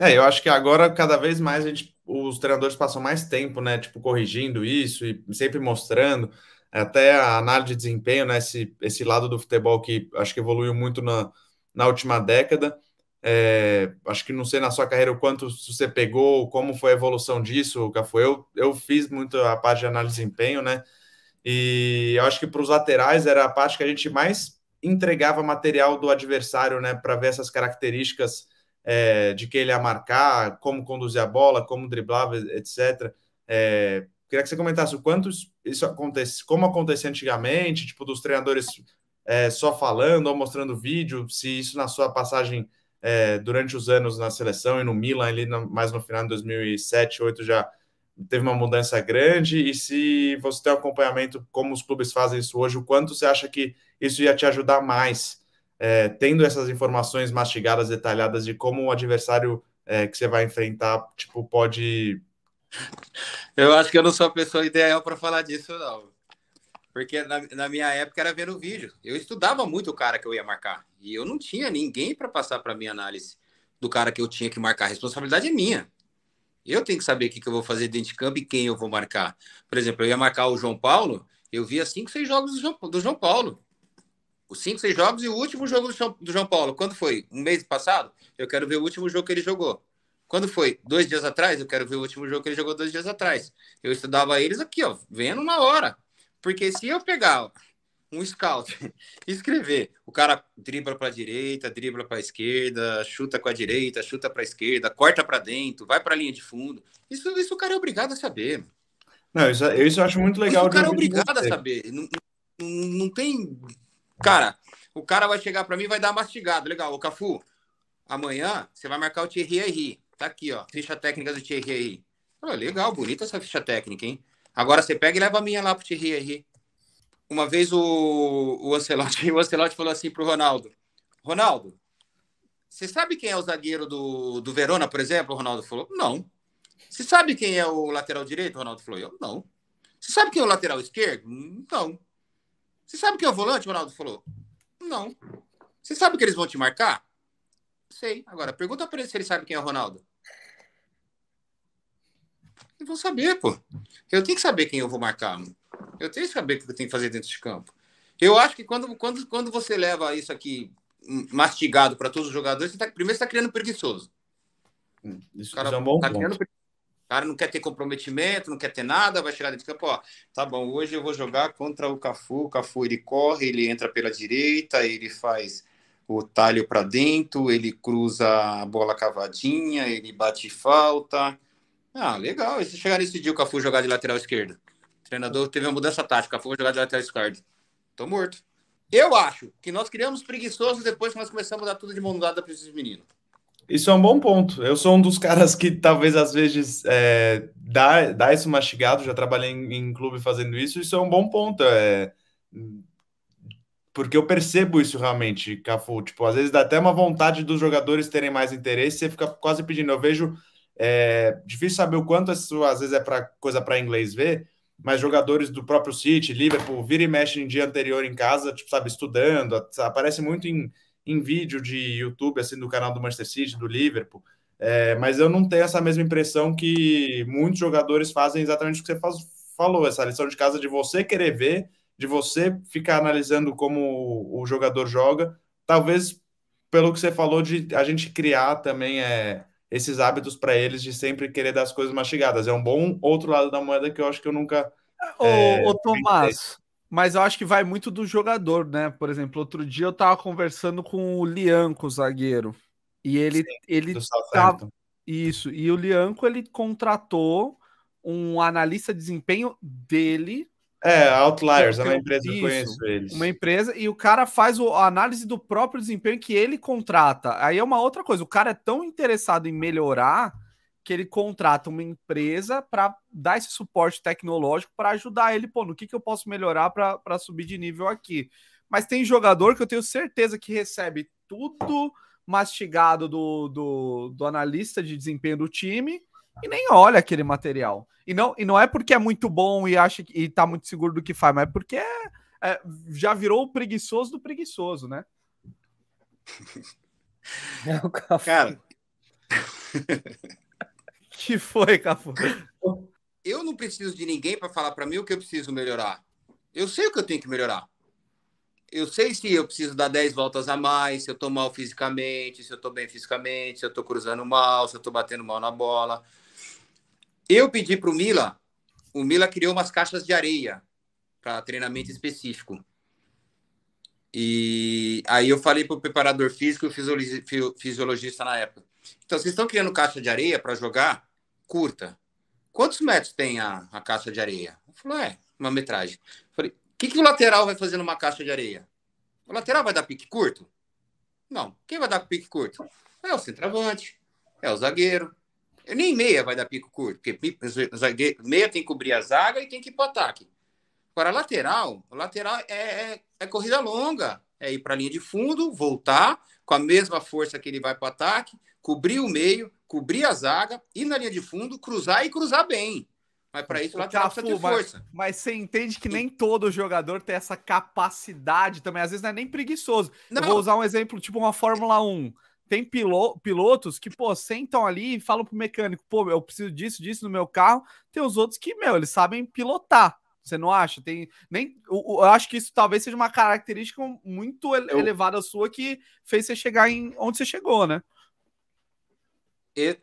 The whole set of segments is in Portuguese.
É, eu acho que agora cada vez mais a gente, os treinadores passam mais tempo, né? Tipo, corrigindo isso e sempre mostrando. Até a análise de desempenho, né? Esse, esse lado do futebol que acho que evoluiu muito na, na última década. É, acho que não sei na sua carreira o quanto você pegou, como foi a evolução disso, Cafu. Eu, eu fiz muito a parte de análise de desempenho, né? E eu acho que para os laterais era a parte que a gente mais entregava material do adversário, né? Para ver essas características é, de quem ele ia marcar, como conduzir a bola, como driblava, etc. É, queria que você comentasse o quanto isso acontece, como acontecia antigamente, tipo, dos treinadores é, só falando ou mostrando vídeo, se isso na sua passagem é, durante os anos na seleção e no Milan, ali no, mais no final de 2007, 2008 já teve uma mudança grande, e se você tem acompanhamento como os clubes fazem isso hoje, o quanto você acha que isso ia te ajudar mais é, tendo essas informações mastigadas, detalhadas de como o adversário é, que você vai enfrentar, tipo, pode. Eu acho que eu não sou a pessoa ideal para falar disso, não. Porque na, na, minha época era vendo vídeo. Eu estudava muito o cara que eu ia marcar. E eu não tinha ninguém para passar para minha análise do cara que eu tinha que marcar. A responsabilidade é minha. Eu tenho que saber o que, que eu vou fazer dentro de campo e quem eu vou marcar. Por exemplo, eu ia marcar o João Paulo, eu via cinco, seis jogos do João, do João Paulo os cinco, seis jogos e o último jogo do João, do João Paulo. Quando foi? Um mês passado? Eu quero ver o último jogo que ele jogou. Quando foi? Dois dias atrás? Eu quero ver o último jogo que ele jogou dois dias atrás. Eu estudava eles aqui, ó, vendo na hora. Porque se eu pegar um scout escrever, o cara dribla para a direita, dribla para a esquerda, chuta com a direita, chuta para a esquerda, corta para dentro, vai para a linha de fundo. Isso, isso o cara é obrigado a saber. Não, isso, é, isso eu acho muito legal. Isso o cara é obrigado a saber. Não, não, não tem Cara, o cara vai chegar para mim e vai dar mastigado. Legal, O Cafu, amanhã você vai marcar o Thierry Henry. Tá aqui, ó, ficha técnica do Thierry Henry. Oh, legal, bonita essa ficha técnica, hein? Agora você pega e leva a minha lá pro Thierry Henry. Uma vez o, o, Ancelotti, o Ancelotti falou assim pro Ronaldo, Ronaldo, você sabe quem é o zagueiro do, do Verona, por exemplo? O Ronaldo falou, não. Você sabe quem é o lateral direito? O Ronaldo falou, eu não. Você sabe quem é o lateral esquerdo? Não. Você sabe que é o volante? O Ronaldo falou. Não. Você sabe que eles vão te marcar? Sei. Agora, pergunta para ele se ele sabe quem é o Ronaldo. Eu vou saber, pô. Eu tenho que saber quem eu vou marcar. Mano. Eu tenho que saber o que eu tenho que fazer dentro de campo. Eu acho que quando, quando, quando você leva isso aqui mastigado para todos os jogadores, você tá, primeiro você está criando preguiçoso. Hum, isso, cara, isso é um bom tá ponto. Criando, o cara não quer ter comprometimento, não quer ter nada, vai chegar dentro do campo, ó, tá bom, hoje eu vou jogar contra o Cafu, o Cafu ele corre, ele entra pela direita, ele faz o talho para dentro, ele cruza a bola cavadinha, ele bate falta. Ah, legal. E se chegar nesse dia o Cafu jogar de lateral esquerdo? O treinador teve uma mudança tática, o Cafu jogar de lateral esquerdo. Tô morto. Eu acho que nós criamos preguiçosos depois que nós começamos a dar tudo de mão dada para esses meninos. Isso é um bom ponto. Eu sou um dos caras que talvez às vezes é, dá, dá isso mastigado, já trabalhei em, em, clube fazendo isso, isso é um bom ponto. É, porque eu percebo isso realmente, Cafu. Tipo, às vezes dá até uma vontade dos jogadores terem mais interesse, você fica quase pedindo. Eu vejo. É, difícil saber o quanto isso às vezes é pra, coisa para inglês ver, mas jogadores do próprio City, Liverpool, vira e mexe em dia anterior em casa, tipo, sabe, estudando, aparece muito em em vídeo de YouTube, assim, do canal do Manchester City, do Liverpool. É, mas eu não tenho essa mesma impressão que muitos jogadores fazem exatamente o que você faz, falou, essa lição de casa de você querer ver, de você ficar analisando como o jogador joga, talvez pelo que você falou de a gente criar também é, esses hábitos para eles de sempre querer dar as coisas mastigadas. É um bom outro lado da moeda que eu acho que eu nunca. Ô, é, ô Tomás, mas eu acho que vai muito do jogador, né? Por exemplo, outro dia eu tava conversando com o Lianco, o zagueiro, e ele Sim, ele tava isso, e o Lianco ele contratou um analista de desempenho dele. É, Outliers, é uma empresa isso, que eu conheço eles. Uma empresa, e o cara faz a análise do próprio desempenho que ele contrata. Aí é uma outra coisa, o cara é tão interessado em melhorar que ele contrata uma empresa para dar esse suporte tecnológico para ajudar ele, pô, no que, que eu posso melhorar para subir de nível aqui. Mas tem jogador que eu tenho certeza que recebe tudo mastigado do, do, do analista de desempenho do time e nem olha aquele material. E não, e não é porque é muito bom e acha que e tá muito seguro do que faz, mas é porque é, é, já virou o preguiçoso do preguiçoso, né? É Cara, que foi, Cafu? Eu não preciso de ninguém para falar para mim o que eu preciso melhorar. Eu sei o que eu tenho que melhorar. Eu sei se eu preciso dar 10 voltas a mais, se eu estou mal fisicamente, se eu estou bem fisicamente, se eu estou cruzando mal, se eu estou batendo mal na bola. Eu pedi para o Mila, o Mila criou umas caixas de areia para treinamento específico. E aí eu falei para o preparador físico e fisiologista na época. Então, vocês estão criando caixa de areia para jogar curta. Quantos metros tem a, a caixa de areia? Ele falou, é, uma metragem. Eu falei, o que, que o lateral vai fazer numa caixa de areia? O lateral vai dar pique curto? Não. Quem vai dar pique curto? É o centroavante, é o zagueiro. Eu nem meia vai dar pico curto, porque zagueiro, meia tem que cobrir a zaga e tem que ir para o ataque. para lateral, o lateral é, é, é corrida longa é ir para a linha de fundo, voltar com a mesma força que ele vai para o ataque, cobrir o meio, cobrir a zaga, ir na linha de fundo, cruzar e cruzar bem. Mas para isso o lateral Cafu, precisa ter força. Mas, você entende que nem todo jogador tem essa capacidade também. Às vezes não é nem preguiçoso. Não. Eu vou usar um exemplo, tipo uma Fórmula 1. Tem pilo pilotos que, pô, sentam ali e falam pro mecânico, pô, eu preciso disso, disso no meu carro. Tem os outros que, meu, eles sabem pilotar. Você não acha? Tem nem eu, eu acho que isso talvez seja uma característica muito eu... elevada sua que fez você chegar em onde você chegou, né? E,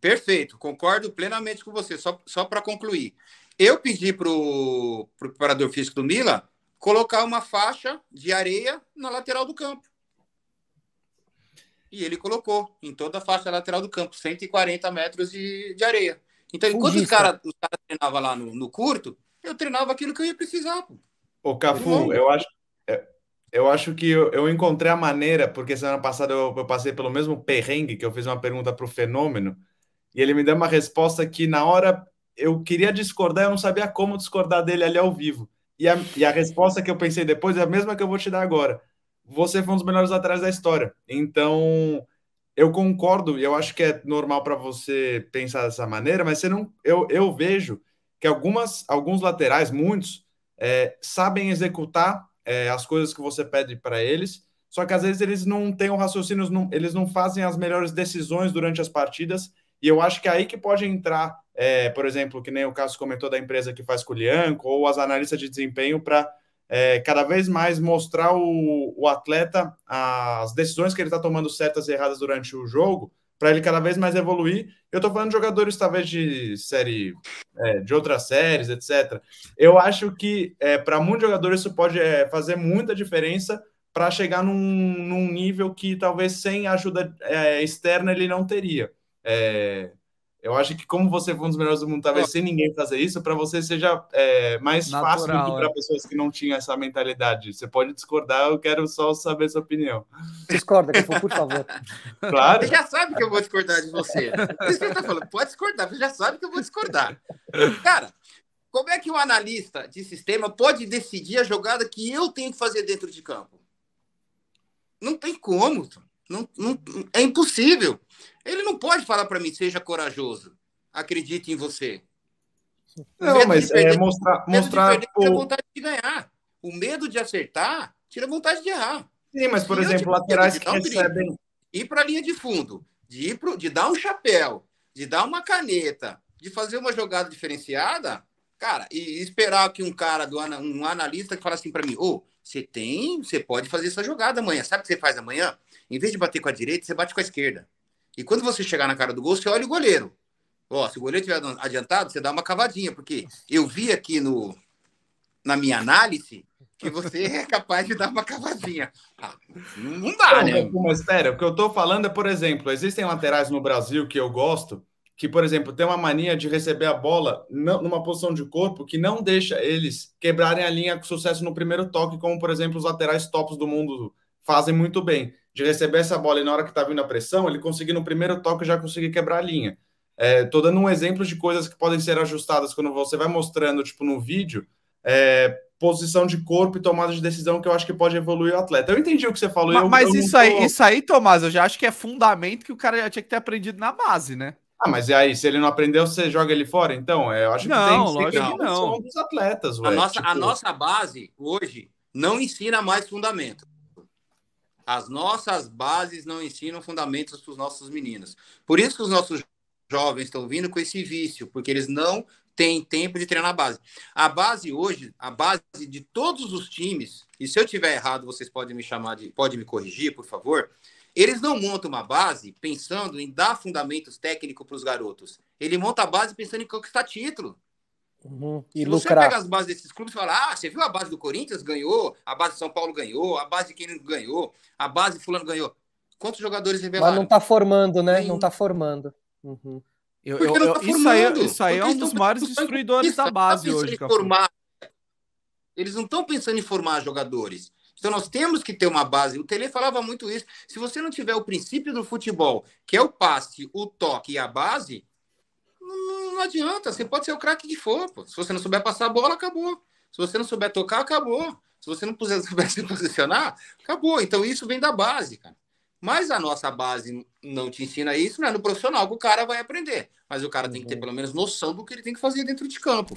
perfeito, concordo plenamente com você. Só, só para concluir, eu pedi para o preparador físico do Mila colocar uma faixa de areia na lateral do campo. E ele colocou em toda a faixa lateral do campo, 140 metros de, de areia. Então, enquanto os caras cara treinavam lá no, no curto, eu treinava aquilo que eu ia precisar. Pô. Cafu, eu acho, é, eu acho que eu, eu, encontrei a maneira, porque semana passada eu, eu, passei pelo mesmo perrengue que eu fiz uma pergunta para o Fenômeno, e ele me deu uma resposta que na hora eu queria discordar, eu não sabia como discordar dele ali ao vivo. E a, e a resposta que eu pensei depois é a mesma que eu vou te dar agora. Você foi um dos melhores atrás da história. Então, eu concordo, e eu acho que é normal para você pensar dessa maneira, mas você não, eu, eu vejo que algumas, alguns laterais, muitos, é, sabem executar é, as coisas que você pede para eles, só que às vezes eles não têm o raciocínio, não, eles não fazem as melhores decisões durante as partidas, e eu acho que é aí que pode entrar, é, por exemplo, que nem o Cássio comentou da empresa que faz Kulianco, ou as analistas de desempenho para é, cada vez mais mostrar o, o atleta as decisões que ele está tomando certas e erradas durante o jogo, para ele cada vez mais evoluir. Eu estou falando de jogadores talvez de série, é, de outras séries, etc. Eu acho que é, para muitos jogadores isso pode é, fazer muita diferença para chegar num, num, nível que talvez sem ajuda é, externa ele não teria. É, eu acho que como você foi um dos melhores do mundo, talvez sem ninguém fazer isso, para você seja é, mais Natural, fácil do que para é. pessoas que não tinham essa mentalidade. Você pode discordar, eu quero só saber sua opinião. Discorda, por favor. Claro. Você já sabe que eu vou discordar de você. Você está falando, pode discordar, você já sabe que eu vou discordar. Cara, como é que um analista de sistema pode decidir a jogada que eu tenho que fazer dentro de campo? Não tem como, não, não, é impossível. Ele não pode falar para mim, seja corajoso, acredite em você. Não, medo mas perder, é mostrar. mostrar perder, o... vontade de ganhar. O medo de acertar tira vontade de errar. Sim, mas, por e exemplo, laterais que um recebem. Brilho, ir para a linha de fundo, de, ir pro, de dar um chapéu, de dar uma caneta, de fazer uma jogada diferenciada, cara, e esperar que um cara, do, um analista, que fala assim para mim: ô, oh, você tem, você pode fazer essa jogada amanhã. Sabe o que você faz amanhã? Em vez de bater com a direita, você bate com a esquerda. E quando você chegar na cara do gol, você olha o goleiro. Ó, se o goleiro tiver adiantado, você dá uma cavadinha, porque eu vi aqui no, na minha análise que você é capaz de dar uma cavadinha. Ah, não dá, né? Mas, espera, o que eu tô falando é, por exemplo, existem laterais no Brasil que eu gosto, que, por exemplo, tem uma mania de receber a bola numa posição de corpo que não deixa eles quebrarem a linha com sucesso no primeiro toque, como, por exemplo, os laterais tops do mundo fazem muito bem de receber essa bola e na hora que está vindo a pressão, ele conseguir no primeiro toque já conseguir quebrar a linha. Estou é, dando um exemplo de coisas que podem ser ajustadas quando você vai mostrando, tipo, no vídeo, é, posição de corpo e tomada de decisão que eu acho que pode evoluir o atleta. Eu entendi o que você falou. Mas, eu, mas eu isso, tô... aí, isso aí, Tomás, eu já acho que é fundamento que o cara já tinha que ter aprendido na base, né? Ah, mas e aí, se ele não aprendeu, você joga ele fora? Então, é, eu acho não, que tem que não. dos atletas. Ué, a, nossa, tipo... a nossa base hoje não ensina mais fundamento. As nossas bases não ensinam fundamentos para os nossos meninos. Por isso que os nossos jovens estão vindo com esse vício, porque eles não têm tempo de treinar a base. A base hoje, a base de todos os times, e se eu tiver errado, vocês podem me chamar de, pode me corrigir, por favor. Eles não montam uma base pensando em dar fundamentos técnicos para os garotos. Ele monta a base pensando em conquistar título. Uhum. E Se lucrar. você pega as bases desses clubes e fala, ah, você viu a base do Corinthians ganhou, a base de São Paulo ganhou, a base de quem ganhou, a base de fulano ganhou. Quantos jogadores revelaram? Mas não tá formando, né? Não tá formando. Uhum. Eu, eu, eu, tá isso aí, é- isso aí é um dos maiores destruidores isso, da base tá hoje. Formar, eles não estão pensando em formar jogadores. Então nós temos que ter uma base. O Tele falava muito isso. Se você não tiver o princípio do futebol, que é o passe, o toque e a base, não, não adianta. Você pode ser o craque que for. Pô. Se você não souber passar a bola, acabou. Se você não souber tocar, acabou. Se você não puser, souber se posicionar, acabou. Então isso vem da base, cara. Mas a nossa base não te ensina isso, né? No profissional, o cara vai aprender. Mas o cara tem que ter uhum. pelo menos noção do que ele tem que fazer dentro de campo.